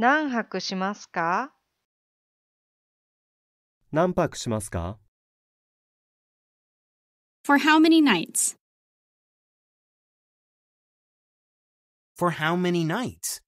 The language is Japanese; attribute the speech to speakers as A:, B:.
A: 何泊しますか
B: 何泊します
A: か For how many nights? For how many nights?